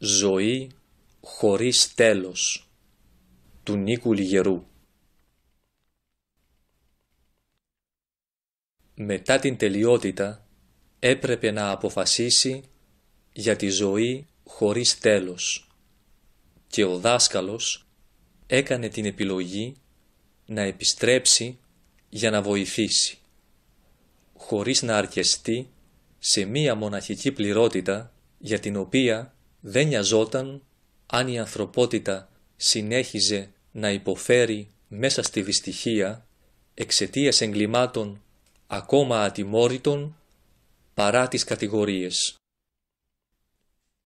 «Ζωή χωρίς τέλος» του Νίκου Λιγερού. Μετά την τελειότητα έπρεπε να αποφασίσει για τη ζωή χωρίς τέλος και ο δάσκαλος έκανε την επιλογή να επιστρέψει για να βοηθήσει χωρίς να αρκεστεί σε μία μοναχική πληρότητα για την οποία δεν νοιαζόταν αν η ανθρωπότητα συνέχιζε να υποφέρει μέσα στη δυστυχία εξαιτίας εγκλημάτων ακόμα ατιμόρυτων παρά τις κατηγορίες.